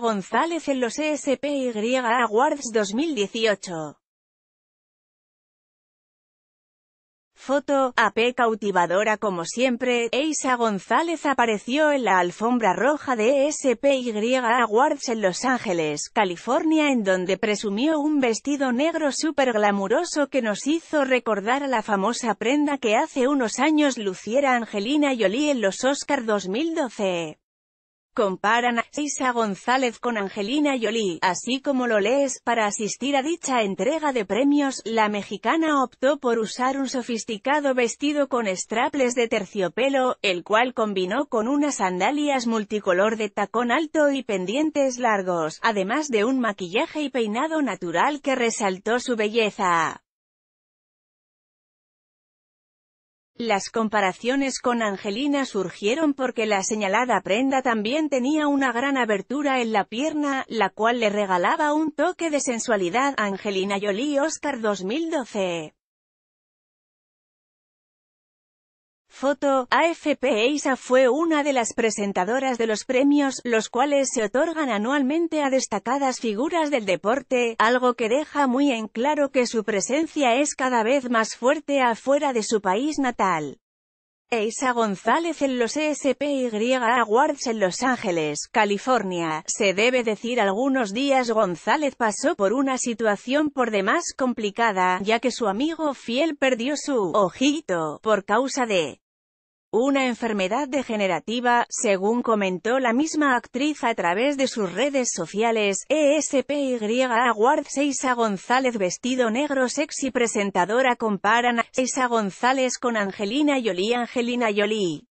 González en los ESPY Awards 2018. Foto, AP cautivadora como siempre, Eisa González apareció en la alfombra roja de ESPY Awards en Los Ángeles, California en donde presumió un vestido negro súper glamuroso que nos hizo recordar a la famosa prenda que hace unos años luciera Angelina Jolie en los Oscar 2012. Comparan a Isa González con Angelina Jolie, así como lo lees, para asistir a dicha entrega de premios, la mexicana optó por usar un sofisticado vestido con straples de terciopelo, el cual combinó con unas sandalias multicolor de tacón alto y pendientes largos, además de un maquillaje y peinado natural que resaltó su belleza. Las comparaciones con Angelina surgieron porque la señalada prenda también tenía una gran abertura en la pierna, la cual le regalaba un toque de sensualidad. a Angelina Jolie Oscar 2012 Foto, AFP Eisa fue una de las presentadoras de los premios, los cuales se otorgan anualmente a destacadas figuras del deporte, algo que deja muy en claro que su presencia es cada vez más fuerte afuera de su país natal. Eisa González en los ESPY Awards en Los Ángeles, California. Se debe decir algunos días González pasó por una situación por demás complicada, ya que su amigo fiel perdió su ojito por causa de una enfermedad degenerativa, según comentó la misma actriz a través de sus redes sociales, ESPY Aguard Seisa González vestido negro sexy presentadora comparan a Seisa González con Angelina Jolie Angelina Jolie